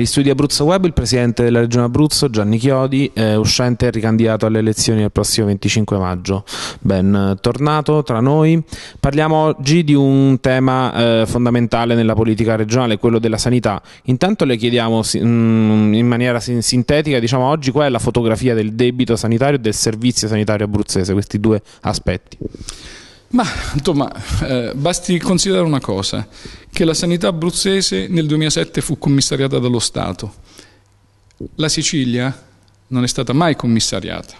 Negli studi Abruzzo Web il presidente della regione Abruzzo, Gianni Chiodi, è uscente e ricandidato alle elezioni del prossimo 25 maggio. Ben eh, tornato tra noi. Parliamo oggi di un tema eh, fondamentale nella politica regionale, quello della sanità. Intanto le chiediamo mm, in maniera sintetica, diciamo oggi, qual è la fotografia del debito sanitario e del servizio sanitario abruzzese, questi due aspetti. Ma insomma, eh, basti considerare una cosa, che la sanità abruzzese nel 2007 fu commissariata dallo Stato. La Sicilia non è stata mai commissariata.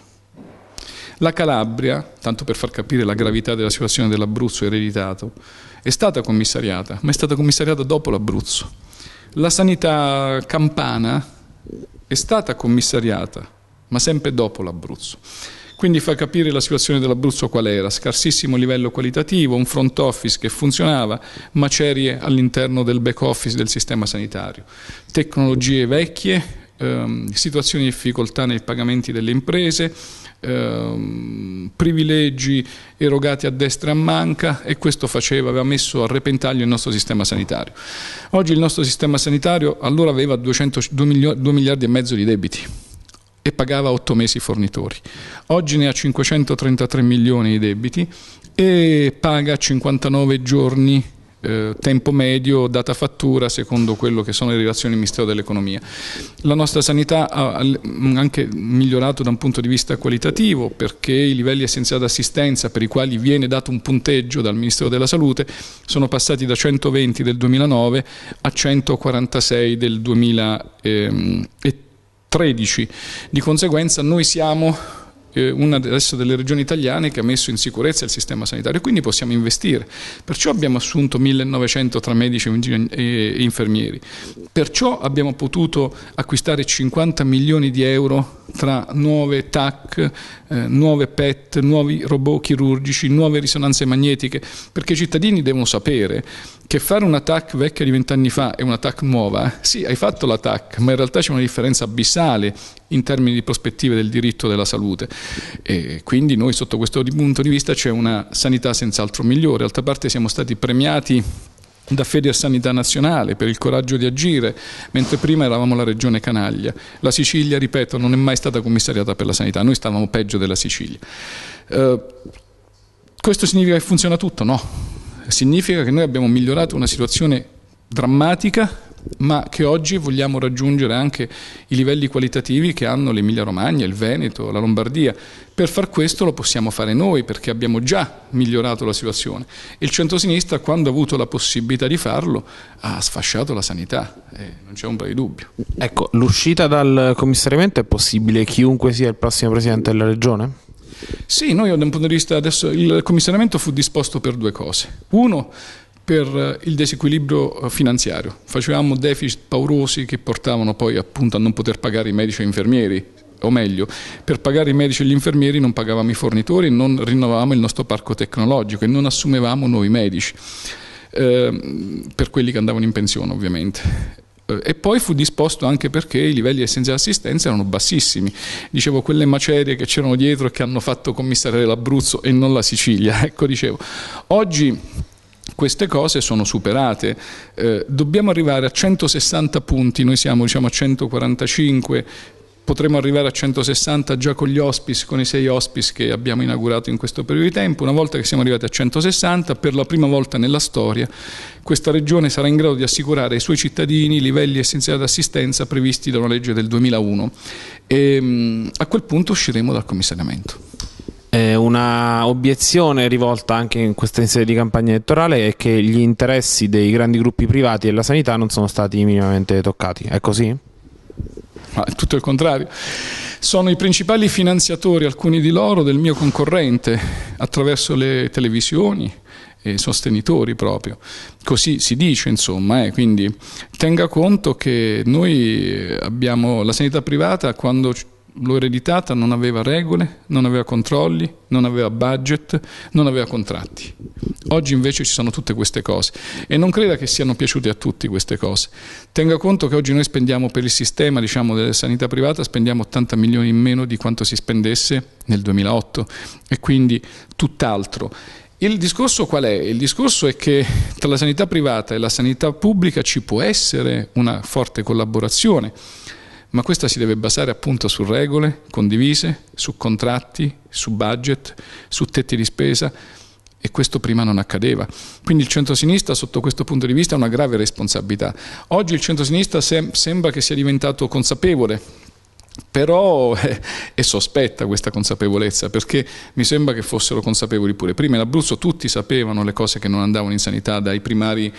La Calabria, tanto per far capire la gravità della situazione dell'Abruzzo ereditato, è stata commissariata, ma è stata commissariata dopo l'Abruzzo. La sanità campana è stata commissariata, ma sempre dopo l'Abruzzo. Quindi fa capire la situazione dell'Abruzzo qual era, scarsissimo livello qualitativo, un front office che funzionava, macerie all'interno del back office del sistema sanitario, tecnologie vecchie, ehm, situazioni di difficoltà nei pagamenti delle imprese, ehm, privilegi erogati a destra e a manca e questo faceva, aveva messo a repentaglio il nostro sistema sanitario. Oggi il nostro sistema sanitario allora aveva 200, 2 miliardi e mezzo di debiti e pagava 8 mesi i fornitori. Oggi ne ha 533 milioni di debiti e paga 59 giorni eh, tempo medio, data fattura, secondo quello che sono le relazioni del Ministero dell'Economia. La nostra sanità ha anche migliorato da un punto di vista qualitativo perché i livelli essenziali di assistenza per i quali viene dato un punteggio dal Ministero della Salute sono passati da 120 del 2009 a 146 del 2013 13. Di conseguenza noi siamo eh, una adesso delle regioni italiane che ha messo in sicurezza il sistema sanitario, e quindi possiamo investire. Perciò abbiamo assunto 1900 tra medici e infermieri, perciò abbiamo potuto acquistare 50 milioni di euro tra nuove TAC, eh, nuove PET, nuovi robot chirurgici, nuove risonanze magnetiche, perché i cittadini devono sapere che fare una TAC vecchia di vent'anni fa e una TAC nuova, sì, hai fatto la TAC, ma in realtà c'è una differenza abissale in termini di prospettive del diritto della salute. E quindi noi sotto questo punto di vista c'è una sanità senz'altro migliore. D'altra parte siamo stati premiati da Fede a Sanità Nazionale per il coraggio di agire, mentre prima eravamo la regione canaglia. La Sicilia, ripeto, non è mai stata commissariata per la sanità, noi stavamo peggio della Sicilia. Eh, questo significa che funziona tutto? No. Significa che noi abbiamo migliorato una situazione drammatica ma che oggi vogliamo raggiungere anche i livelli qualitativi che hanno l'Emilia Romagna, il Veneto, la Lombardia. Per far questo lo possiamo fare noi perché abbiamo già migliorato la situazione. Il centrosinistra quando ha avuto la possibilità di farlo ha sfasciato la sanità, eh, non c'è ombra di dubbio. Ecco, l'uscita dal commissariamento è possibile chiunque sia il prossimo Presidente della Regione? Sì, noi da un punto di vista adesso il commissariamento fu disposto per due cose. Uno, per eh, il disequilibrio eh, finanziario. Facevamo deficit paurosi che portavano poi appunto a non poter pagare i medici e gli infermieri, o meglio, per pagare i medici e gli infermieri non pagavamo i fornitori, non rinnovavamo il nostro parco tecnologico e non assumevamo nuovi medici, eh, per quelli che andavano in pensione ovviamente eh, e poi fu disposto anche perché i livelli essenziali di assistenza erano bassissimi. Dicevo, quelle macerie che c'erano dietro e che hanno fatto commissariare l'Abruzzo e non la Sicilia. Ecco, dicevo, oggi queste cose sono superate. Eh, dobbiamo arrivare a 160 punti, noi siamo diciamo, a 145, potremo arrivare a 160 già con gli hospice, con i sei hospice che abbiamo inaugurato in questo periodo di tempo. Una volta che siamo arrivati a 160, per la prima volta nella storia, questa regione sarà in grado di assicurare ai suoi cittadini i livelli essenziali di assistenza previsti da una legge del 2001. E, ehm, a quel punto usciremo dal commissariamento. Eh, una obiezione rivolta anche in questa sede di campagna elettorale è che gli interessi dei grandi gruppi privati e la sanità non sono stati minimamente toccati. È così? Ma è tutto il contrario. Sono i principali finanziatori, alcuni di loro, del mio concorrente, attraverso le televisioni, e sostenitori proprio. Così si dice, insomma, eh. quindi tenga conto che noi abbiamo la sanità privata quando l'ho ereditata, non aveva regole, non aveva controlli, non aveva budget, non aveva contratti. Oggi invece ci sono tutte queste cose e non creda che siano piaciute a tutti queste cose. Tenga conto che oggi noi spendiamo per il sistema diciamo, della sanità privata, spendiamo 80 milioni in meno di quanto si spendesse nel 2008 e quindi tutt'altro. Il discorso qual è? Il discorso è che tra la sanità privata e la sanità pubblica ci può essere una forte collaborazione ma questa si deve basare appunto su regole condivise, su contratti, su budget, su tetti di spesa e questo prima non accadeva. Quindi il centrosinistra sotto questo punto di vista ha una grave responsabilità. Oggi il centrosinistra sem- sembra che sia diventato consapevole però eh, è, sospetta questa consapevolezza perché mi sembra che fossero consapevoli pure. Prima in Abruzzo tutti sapevano le cose che non andavano in sanità, dai primari,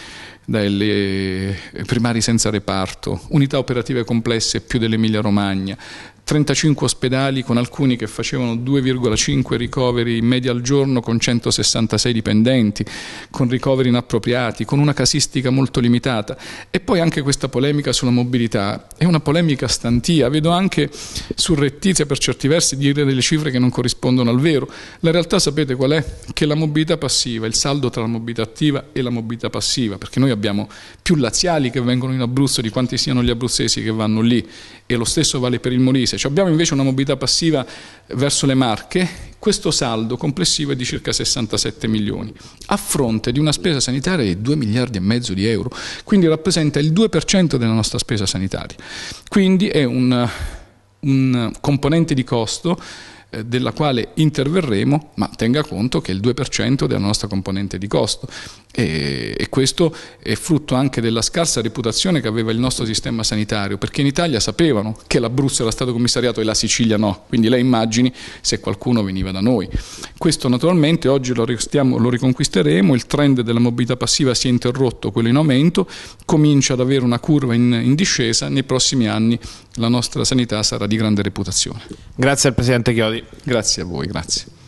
eh, primari senza reparto, unità operative complesse più dell'Emilia Romagna, 35 ospedali con alcuni che facevano 2,5 ricoveri in media al giorno con 166 dipendenti, con ricoveri inappropriati, con una casistica molto limitata. E poi anche questa polemica sulla mobilità è una polemica stantia, vedo anche surrettizia per certi versi dire delle cifre che non corrispondono al vero. La realtà sapete qual è? Che la mobilità passiva, il saldo tra la mobilità attiva e la mobilità passiva, perché noi abbiamo più laziali che vengono in Abruzzo di quanti siano gli abruzzesi che vanno lì e lo stesso vale per il Molise cioè abbiamo invece una mobilità passiva verso le Marche, questo saldo complessivo è di circa 67 milioni, a fronte di una spesa sanitaria di 2 miliardi e mezzo di euro, quindi rappresenta il 2% della nostra spesa sanitaria. Quindi è un, un componente di costo eh, della quale interverremo, ma tenga conto che è il 2% della nostra componente di costo e, e questo è frutto anche della scarsa reputazione che aveva il nostro sistema sanitario, perché in Italia sapevano che l'Abruzzo era stato commissariato e la Sicilia no, quindi lei immagini se qualcuno veniva da noi. Questo naturalmente oggi lo, stiamo, lo riconquisteremo, il trend della mobilità passiva si è interrotto, quello in aumento, comincia ad avere una curva in, in discesa, nei prossimi anni la nostra sanità sarà di grande reputazione. Grazie al Presidente Chiodi. Grazie a voi, grazie.